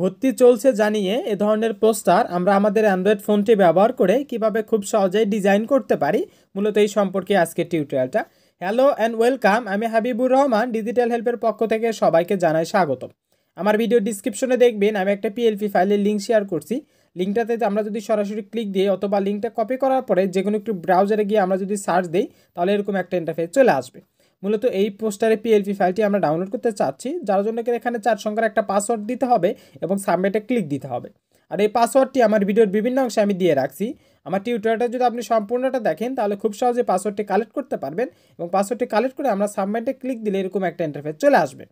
ভর্তি চলছে জানিয়ে এ ধরনের পোস্টার আমরা আমাদের অ্যান্ড্রয়েড ফোনটি ব্যবহার করে কিভাবে খুব সহজেই ডিজাইন করতে পারি মূলত এই সম্পর্কে আজকের টিউটোরিয়ালটা হ্যালো অ্যান্ড ওয়েলকাম আমি হাবিবুর রহমান ডিজিটাল হেল্পের পক্ষ থেকে সবাইকে জানাই স্বাগত আমার ভিডিও ডিসক্রিপশনে দেখবেন আমি একটা পিএলপি ফাইলের লিঙ্ক শেয়ার করছি লিঙ্কটাতে আমরা যদি সরাসরি ক্লিক দিই অথবা লিঙ্কটা কপি করার পরে যে কোনো একটু ব্রাউজারে গিয়ে আমরা যদি সার্চ দিই তাহলে এরকম একটা ইন্টারফেস চলে আসবে মূলত এই পোস্টারে পিএলপি ফাইলটি আমরা ডাউনলোড করতে চাচ্ছি যার জন্য এখানে চার সংখ্যার একটা পাসওয়ার্ড দিতে হবে এবং সাবমিটে ক্লিক দিতে হবে আর এই পাসওয়ার্ডটি আমার ভিডিওর বিভিন্ন অংশে আমি দিয়ে রাখছি আমার টিউটোরিয়ালটা যদি আপনি সম্পূর্ণটা দেখেন তাহলে খুব সহজে পাসওয়ার্ডটি কালেক্ট করতে পারবেন এবং পাসওয়ার্ডটি কালেক্ট করে আমরা সাবমিটে ক্লিক দিলে এরকম একটা ইন্টারফেস চলে আসবে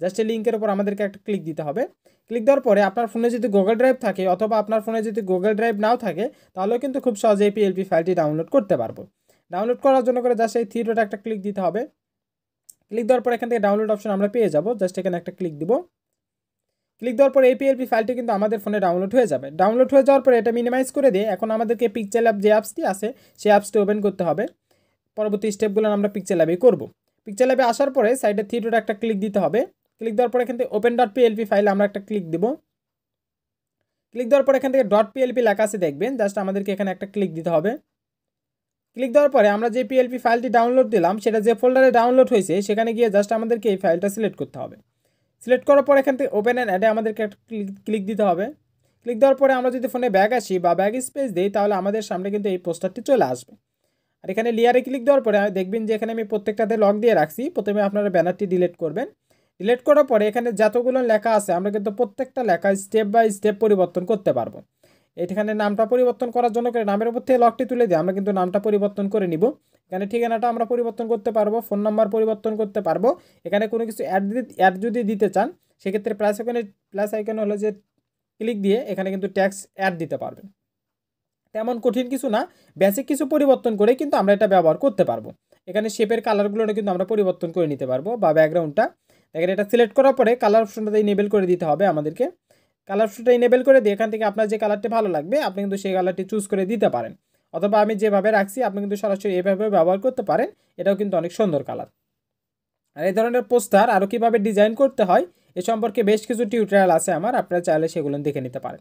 জাস্ট এই লিঙ্কের উপর আমাদেরকে একটা ক্লিক দিতে হবে ক্লিক দেওয়ার পরে আপনার ফোনে যদি গুগল ড্রাইভ থাকে অথবা আপনার ফোনে যদি গুগল ড্রাইভ নাও থাকে তাহলেও কিন্তু খুব সহজেই পিএলপি ফাইলটি ডাউনলোড করতে পারবো ডাউনলোড করার জন্য করে জাস্ট এই থ্রি একটা ক্লিক দিতে হবে ক্লিক দেওয়ার পর এখান থেকে ডাউনলোড অপশন আমরা পেয়ে যাব জাস্ট এখানে একটা ক্লিক দিব ক্লিক দেওয়ার পর এপিএলপি ফাইলটি কিন্তু আমাদের ফোনে ডাউনলোড হয়ে যাবে ডাউনলোড হয়ে যাওয়ার পর এটা মিনিমাইজ করে দিয়ে এখন আমাদেরকে পিকচার ল্যাব যে অ্যাপসটি আছে সেই অ্যাপসটি ওপেন করতে হবে পরবর্তী স্টেপগুলো আমরা পিকচার ল্যাবেই করব পিকচার ল্যাবে আসার পরে সাইডে থিটোটা একটা ক্লিক দিতে হবে ক্লিক দেওয়ার পর এখান থেকে ওপেন ডট পিএলপি ফাইল আমরা একটা ক্লিক দেবো ক্লিক দেওয়ার পর এখান থেকে ডট পিএলপি লেখা আছে দেখবেন জাস্ট আমাদেরকে এখানে একটা ক্লিক দিতে হবে ক্লিক দেওয়ার পরে আমরা যে পিএলপি ফাইলটি ডাউনলোড দিলাম সেটা যে ফোল্ডারে ডাউনলোড হয়েছে সেখানে গিয়ে জাস্ট আমাদেরকে এই ফাইলটা সিলেক্ট করতে হবে সিলেক্ট করার পর এখান থেকে ওপেন অ্যান্ড অ্যাডে আমাদেরকে একটা ক্লিক দিতে হবে ক্লিক দেওয়ার পরে আমরা যদি ফোনে ব্যাগ আসি বা ব্যাগ স্পেস দিই তাহলে আমাদের সামনে কিন্তু এই পোস্টারটি চলে আসবে আর এখানে লেয়ারে ক্লিক দেওয়ার পরে দেখবেন যে এখানে আমি প্রত্যেকটাতে লক দিয়ে রাখছি প্রথমে আপনারা ব্যানারটি ডিলেট করবেন ডিলেট করার পরে এখানে যতগুলো লেখা আছে আমরা কিন্তু প্রত্যেকটা লেখা স্টেপ বাই স্টেপ পরিবর্তন করতে পারবো এইখানে নামটা পরিবর্তন করার জন্য করে নামের উপর থেকে লকটি তুলে দিই আমরা কিন্তু নামটা পরিবর্তন করে নিব এখানে ঠিকানাটা আমরা পরিবর্তন করতে পারবো ফোন নাম্বার পরিবর্তন করতে পারবো এখানে কোনো কিছু অ্যাড অ্যাড যদি দিতে চান সেক্ষেত্রে প্লাস এখানে প্লাস আইকন হলো যে ক্লিক দিয়ে এখানে কিন্তু ট্যাক্স অ্যাড দিতে পারবেন তেমন কঠিন কিছু না বেসিক কিছু পরিবর্তন করে কিন্তু আমরা এটা ব্যবহার করতে পারবো এখানে শেপের কালারগুলো কিন্তু আমরা পরিবর্তন করে নিতে পারবো বা ব্যাকগ্রাউন্ডটা এখানে এটা সিলেক্ট করার পরে কালার অপশনটাতে ইনেবল করে দিতে হবে আমাদেরকে কালার কালারটা ইনেবেল করে দিয়ে এখান থেকে আপনার যে কালারটি ভালো লাগবে আপনি কিন্তু সেই কালারটি চুজ করে দিতে পারেন অথবা আমি যেভাবে রাখছি আপনি কিন্তু সরাসরি এভাবে ব্যবহার করতে পারেন এটাও কিন্তু অনেক সুন্দর কালার আর এই ধরনের পোস্টার আরও কীভাবে ডিজাইন করতে হয় এ সম্পর্কে বেশ কিছু টিউটোরিয়াল আছে আমার আপনারা চাইলে সেগুলো দেখে নিতে পারেন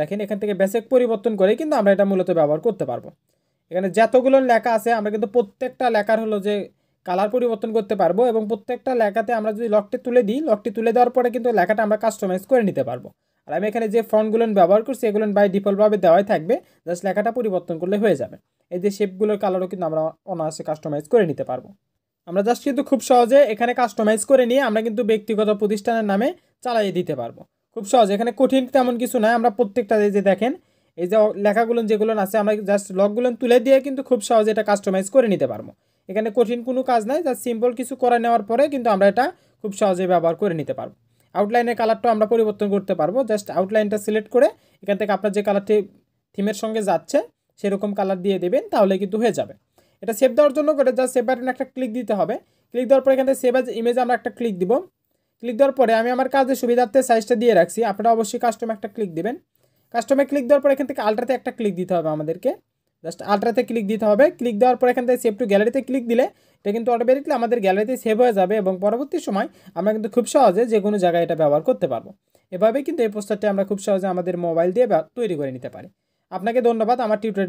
দেখেন এখান থেকে বেসিক পরিবর্তন করে কিন্তু আমরা এটা মূলত ব্যবহার করতে পারবো এখানে যতগুলো লেখা আছে আমরা কিন্তু প্রত্যেকটা লেখার হলো যে কালার পরিবর্তন করতে পারবো এবং প্রত্যেকটা লেখাতে আমরা যদি লকটি তুলে দিই লকটি তুলে দেওয়ার পরে কিন্তু লেখাটা আমরা কাস্টমাইজ করে নিতে পারবো আর আমি এখানে যে ফন্টগুলো ব্যবহার করছি এগুলো বাই ডিফল্টভাবে দেওয়াই থাকবে জাস্ট লেখাটা পরিবর্তন করলে হয়ে যাবে এই যে শেপগুলোর কালারও কিন্তু আমরা অনায়াসে কাস্টমাইজ করে নিতে পারবো আমরা জাস্ট কিন্তু খুব সহজে এখানে কাস্টমাইজ করে নিয়ে আমরা কিন্তু ব্যক্তিগত প্রতিষ্ঠানের নামে চালাই দিতে পারবো খুব সহজ এখানে কঠিন তেমন কিছু নয় আমরা প্রত্যেকটা যে দেখেন এই যে লেখাগুলো যেগুলো আছে আমরা জাস্ট লকগুলো তুলে দিয়ে কিন্তু খুব সহজে এটা কাস্টমাইজ করে নিতে পারবো এখানে কঠিন কোনো কাজ নাই যা সিম্পল কিছু করে নেওয়ার পরে কিন্তু আমরা এটা খুব সহজে ব্যবহার করে নিতে পারবো আউটলাইনের কালারটাও আমরা পরিবর্তন করতে পারবো জাস্ট আউটলাইনটা সিলেক্ট করে এখান থেকে আপনার যে কালারটি থিমের সঙ্গে যাচ্ছে সেরকম কালার দিয়ে দেবেন তাহলে কিন্তু হয়ে যাবে এটা সেভ দেওয়ার জন্য করে জাস্ট সেভ বাটনে একটা ক্লিক দিতে হবে ক্লিক দেওয়ার পরে এখান থেকে সেভ এজ ইমেজ আমরা একটা ক্লিক দিব ক্লিক দেওয়ার পরে আমি আমার কাজের সুবিধার্থে সাইজটা দিয়ে রাখছি আপনারা অবশ্যই কাস্টমে একটা ক্লিক দেবেন কাস্টমে ক্লিক দেওয়ার পরে এখান থেকে আলট্রাতে একটা ক্লিক দিতে হবে আমাদেরকে জাস্ট আল্ট্রাতে ক্লিক দিতে হবে ক্লিক দেওয়ার পর এখান থেকে সেভ টু গ্যালারিতে ক্লিক দিলে এটা কিন্তু অটোমেটিকলি আমাদের গ্যালারিতে সেভ হয়ে যাবে এবং পরবর্তী সময় আমরা কিন্তু খুব সহজে যে কোনো জায়গায় এটা ব্যবহার করতে পারবো এভাবেই কিন্তু এই পোস্টারটি আমরা খুব সহজে আমাদের মোবাইল দিয়ে তৈরি করে নিতে পারি আপনাকে ধন্যবাদ আমার টিউটোরিয়াল